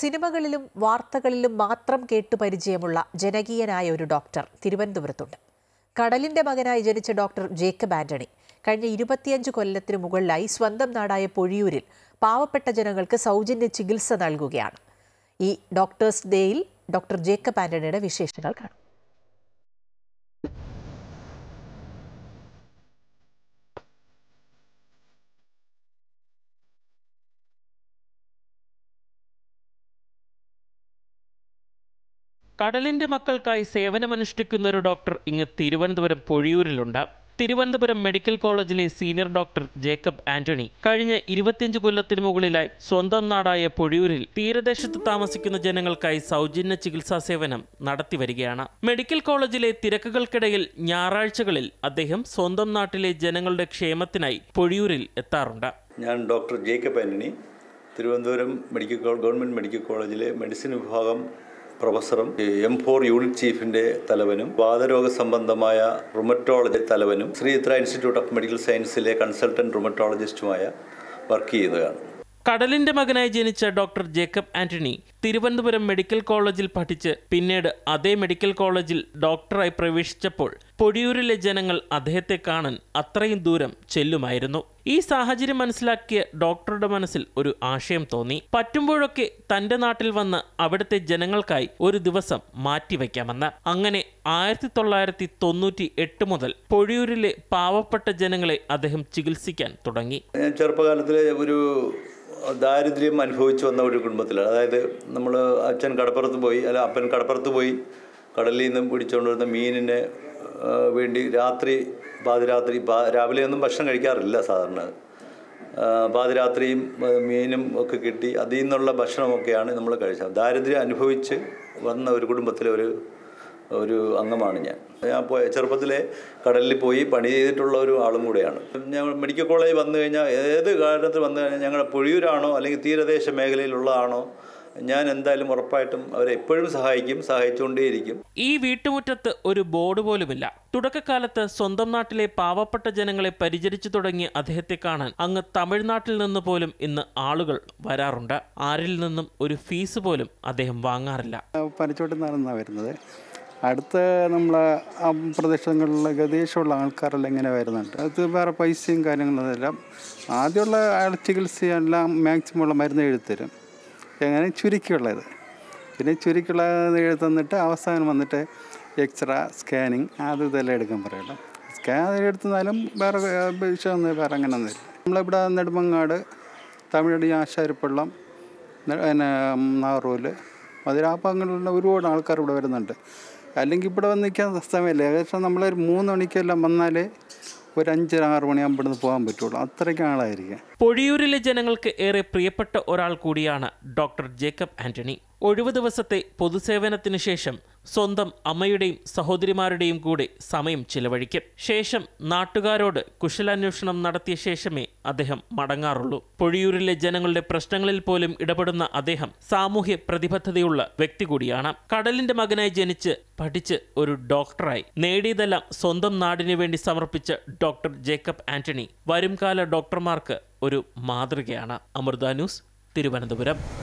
സിനിമകളിലും വാർത്തകളിലും മാത്രം കേട്ടു പരിചയമുള്ള ജനകീയനായ ഒരു ഡോക്ടർ തിരുവനന്തപുരത്തുണ്ട് കടലിൻ്റെ മകനായി ജനിച്ച ഡോക്ടർ ജേക്കബ് ആന്റണി കഴിഞ്ഞ ഇരുപത്തിയഞ്ച് കൊല്ലത്തിനു മുകളിലായി സ്വന്തം നാടായ പൊഴിയൂരിൽ പാവപ്പെട്ട ജനങ്ങൾക്ക് സൗജന്യ ചികിത്സ നൽകുകയാണ് ഈ ഡോക്ടേഴ്സ് ഡേയിൽ ഡോക്ടർ ജേക്കബ് ആന്റണിയുടെ വിശേഷങ്ങൾ കാണും കടലിന്റെ മക്കൾക്കായി സേവനമനുഷ്ഠിക്കുന്ന ഒരു ഡോക്ടർ ഇങ്ങ് തിരുവനന്തപുരം പൊഴിയൂരിലുണ്ട് തിരുവനന്തപുരം മെഡിക്കൽ കോളേജിലെ സീനിയർ ഡോക്ടർ ജേക്കബ് ആന്റണി കഴിഞ്ഞ ഇരുപത്തിയഞ്ച് കൊല്ലത്തിന് മുകളിലായി സ്വന്തം നാടായ പൊഴിയൂരിൽ തീരദേശത്ത് താമസിക്കുന്ന ജനങ്ങൾക്കായി സൗജന്യ ചികിത്സാ സേവനം നടത്തി വരികയാണ് മെഡിക്കൽ കോളേജിലെ തിരക്കുകൾക്കിടയിൽ ഞായറാഴ്ചകളിൽ അദ്ദേഹം സ്വന്തം നാട്ടിലെ ജനങ്ങളുടെ ക്ഷേമത്തിനായി പൊഴിയൂരിൽ എത്താറുണ്ട് ഞാൻ doctor Jacob Antony Thiruvananthapuram medical government medical കോളേജിലെ മെഡിസിൻ വിഭാഗം പ്രൊഫസറും എം ഫോർ യൂണിറ്റ് ചീഫിന്റെ തലവനും വാതരോഗ സംബന്ധമായ റുമറ്റോളജി തലവനും ശ്രീ ഇത്ര ഇൻസ്റ്റിറ്റ്യൂട്ട് ഓഫ് മെഡിക്കൽ സയൻസിലെ കൺസൾട്ടന്റ് റുമറ്റോളജിസ്റ്റുമായ വർക്ക് ചെയ്യുന്നതാണ് കടലിന്റെ മകനായി ജനിച്ച ഡോക്ടർ ജേക്കബ് ആന്റണി തിരുവനന്തപുരം മെഡിക്കൽ കോളേജിൽ പഠിച്ച് പിന്നീട് അതേ മെഡിക്കൽ കോളേജിൽ ഡോക്ടറായി പ്രവേശിച്ചപ്പോൾ പൊടിയൂരിലെ ജനങ്ങൾ അദ്ദേഹത്തെ കാണാൻ അത്രയും ദൂരം ചെല്ലുമായിരുന്നു ഈ സാഹചര്യം മനസ്സിലാക്കിയ ഡോക്ടറുടെ മനസ്സിൽ ഒരു ആശയം തോന്നി പറ്റുമ്പോഴൊക്കെ തന്റെ നാട്ടിൽ വന്ന് അവിടുത്തെ ജനങ്ങൾക്കായി ഒരു ദിവസം മാറ്റിവെക്കാമെന്ന് അങ്ങനെ ആയിരത്തി തൊള്ളായിരത്തി തൊണ്ണൂറ്റി എട്ട് മുതൽ പൊഴിയൂരിലെ പാവപ്പെട്ട ജനങ്ങളെ അദ്ദേഹം ചികിത്സിക്കാൻ തുടങ്ങി ചെറുപ്പകാലത്തിലെ ഒരു ദാരിദ്ര്യം അനുഭവിച്ചു വന്ന ഒരു കുടുംബത്തിലാണ് അതായത് നമ്മൾ അച്ഛൻ കടപ്പുറത്ത് പോയി അല്ല അപ്പൻ കടപ്പുറത്ത് പോയി കടലിൽ നിന്നും പിടിച്ചുകൊണ്ടിരുന്ന മീനിനെ വേണ്ടി രാത്രി പാതിരാത്രി രാവിലെ ഒന്നും ഭക്ഷണം കഴിക്കാറില്ല സാധാരണ പാതിരാത്രിയും മീനും ഒക്കെ കിട്ടി അതിൽ നിന്നുള്ള ഭക്ഷണമൊക്കെയാണ് നമ്മൾ കഴിച്ചത് ദാരിദ്ര്യം അനുഭവിച്ച് വന്ന ഒരു കുടുംബത്തിലെ ഒരു ഒരു അംഗമാണ് ഞാൻ ഞാൻ പോയ ചെറുപ്പത്തിലെ കടലിൽ പോയി പണി ചെയ്തിട്ടുള്ള ഒരു ആളും കൂടെയാണ് ഞങ്ങൾ മെഡിക്കൽ കോളേജ് വന്നു കഴിഞ്ഞാൽ ഏത് കാരണത്തിൽ വന്നു കഴിഞ്ഞാൽ ഞങ്ങളുടെ പുഴയൂരാണോ അല്ലെങ്കിൽ തീരദേശ മേഖലയിലുള്ളതാണോ ഞാൻ എന്തായാലും ഉറപ്പായിട്ടും അവരെ എപ്പോഴും സഹായിക്കും സഹായിച്ചുകൊണ്ടേയിരിക്കും ഈ വീട്ടുമുറ്റത്ത് ഒരു ബോർഡ് പോലുമില്ല തുടക്കകാലത്ത് സ്വന്തം നാട്ടിലെ പാവപ്പെട്ട ജനങ്ങളെ പരിചരിച്ചു തുടങ്ങിയ അദ്ദേഹത്തെ കാണാൻ അങ്ങ് തമിഴ്നാട്ടിൽ നിന്ന് പോലും ഇന്ന് ആളുകൾ വരാറുണ്ട് ആരിൽ നിന്നും ഒരു ഫീസ് പോലും അദ്ദേഹം വാങ്ങാറില്ല പനച്ചോട്ടിൽ നിന്നാണ് വരുന്നത് അടുത്ത നമ്മളെ ആ പ്രദേശങ്ങളിൽ ഗതേശമുള്ള ആൾക്കാരെല്ലാം ഇങ്ങനെ വരുന്നുണ്ട് അത് വേറെ പൈസയും കാര്യങ്ങളെല്ലാം ആദ്യമുള്ള അയാൾ ചികിത്സയെല്ലാം മാക്സിമം ഉള്ള മരുന്ന് എഴുത്തരും എങ്ങനെ ചുരുക്കിയുള്ളത് പിന്നെ ചുരുക്കിയുള്ളത് എഴുതന്നിട്ട് അവസാനം വന്നിട്ട് എക്സ്റേ സ്കാനിങ് അത് ഇതെല്ലാം എടുക്കാൻ പറയുള്ളൂ സ്കാൻ എടുത്തുന്നാലും വേറെ വിഷയം വേറെ അങ്ങനെ ഇല്ല നമ്മളിവിടെ നെടുമങ്ങാട് തമിഴ്നാട് ആശാരിപ്പള്ളം പിന്നെ നാറൂല് മധുരാഭാഗങ്ങളിലുള്ള ഒരുപാട് ആൾക്കാർ ഇവിടെ വരുന്നുണ്ട് അല്ലെങ്കിൽ ഇവിടെ വന്ന് നിൽക്കാൻ സമയമില്ല ഏകദേശം നമ്മളൊരു മൂന്ന് മണിക്കെല്ലാം വന്നാൽ ഒരു അഞ്ചര ആറ് മണിയാകുമ്പോൾ ഇവിടുന്ന് പോകാൻ പറ്റുള്ളൂ അത്രയ്ക്ക് ആളായിരിക്കും പൊഴിയൂരിലെ ജനങ്ങൾക്ക് ഏറെ പ്രിയപ്പെട്ട ഒരാൾ കൂടിയാണ് ഡോക്ടർ ജേക്കബ് ആന്റണി ഒഴിവ് ദിവസത്തെ പൊതുസേവനത്തിന് ശേഷം സ്വന്തം അമ്മയുടെയും സഹോദരിമാരുടെയും കൂടെ സമയം ചിലവഴിക്കും ശേഷം നാട്ടുകാരോട് കുശലാന്വേഷണം നടത്തിയ ശേഷമേ അദ്ദേഹം മടങ്ങാറുള്ളൂ പൊഴിയൂരിലെ ജനങ്ങളുടെ പ്രശ്നങ്ങളിൽ പോലും ഇടപെടുന്ന അദ്ദേഹം സാമൂഹ്യ പ്രതിബദ്ധതയുള്ള വ്യക്തി കൂടിയാണ് കടലിന്റെ മകനായി ജനിച്ച് പഠിച്ച് ഒരു ഡോക്ടറായി നേടിയതെല്ലാം സ്വന്തം നാടിനു വേണ്ടി സമർപ്പിച്ച ഡോക്ടർ ജേക്കബ് ആന്റണി വരുംകാല ഡോക്ടർമാർക്ക് ഒരു മാതൃകയാണ് അമൃത ന്യൂസ് തിരുവനന്തപുരം